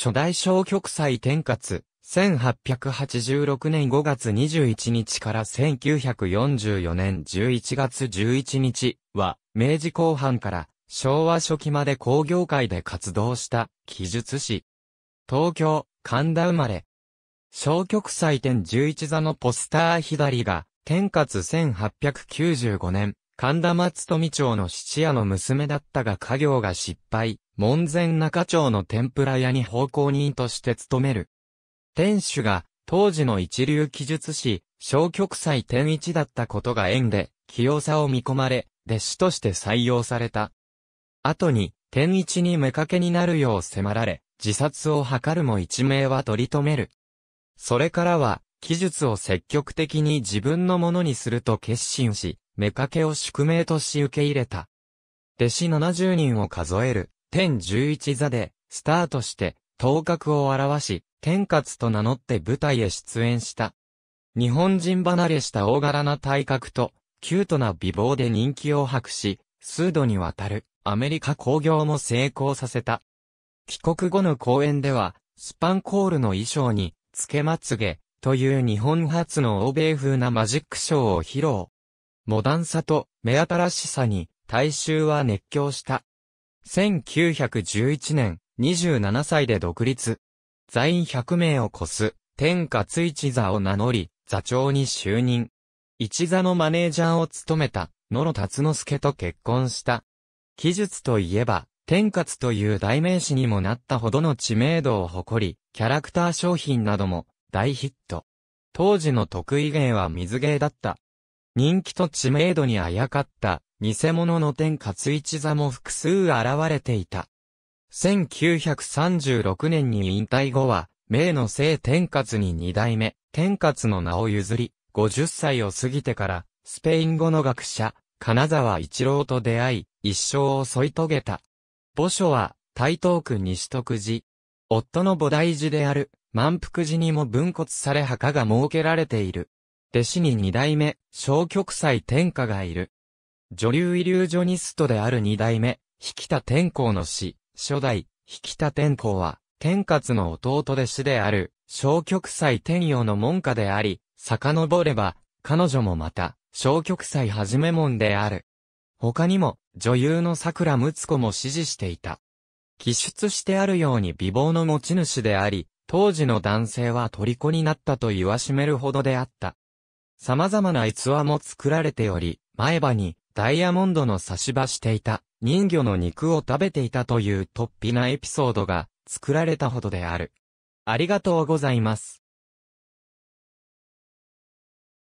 初代小極祭天活、1886年5月21日から1944年11月11日は、明治後半から昭和初期まで工業界で活動した記述師。東京、神田生まれ。小極祭天11座のポスター左が、天活1895年、神田松富町の七夜の娘だったが家業が失敗。門前中町の天ぷら屋に奉公人として勤める。店主が、当時の一流記述師、小極祭天一だったことが縁で、器用さを見込まれ、弟子として採用された。後に、天一に目かけになるよう迫られ、自殺を図るも一命は取り留める。それからは、記述を積極的に自分のものにすると決心し、目かけを宿命とし受け入れた。弟子70人を数える天十一座で、スタートして、頭角を表し、天活と名乗って舞台へ出演した。日本人離れした大柄な体格と、キュートな美貌で人気を博し、数度にわたるアメリカ興行も成功させた。帰国後の公演では、スパンコールの衣装に、つけまつげ、という日本初の欧米風なマジックショーを披露。モダンさと目新しさに大衆は熱狂した。1911年、27歳で独立。在員100名を超す、天下一座を名乗り、座長に就任。一座のマネージャーを務めた、野呂達之助と結婚した。記述といえば、天活という代名詞にもなったほどの知名度を誇り、キャラクター商品なども大ヒット。当時の得意芸は水芸だった。人気と知名度にあやかった偽物の天活一座も複数現れていた。1936年に引退後は、名の聖天活に二代目、天活の名を譲り、50歳を過ぎてから、スペイン語の学者、金沢一郎と出会い、一生を添い遂げた。墓所は、台東区西徳寺。夫の菩提寺である、満福寺にも分骨され墓が設けられている。弟子に二代目、小極斎天下がいる。女流イリュージョニストである二代目、引田天皇の死、初代、引田天皇は、天活の弟弟子である、小極斎天陽の門下であり、遡れば、彼女もまた、小極斎はじめ門である。他にも、女優の桜睦子も支持していた。記述してあるように美貌の持ち主であり、当時の男性は虜になったと言わしめるほどであった。様々な逸話も作られており、前歯にダイヤモンドの差し歯していた人魚の肉を食べていたという突飛なエピソードが作られたほどである。ありがとうございます。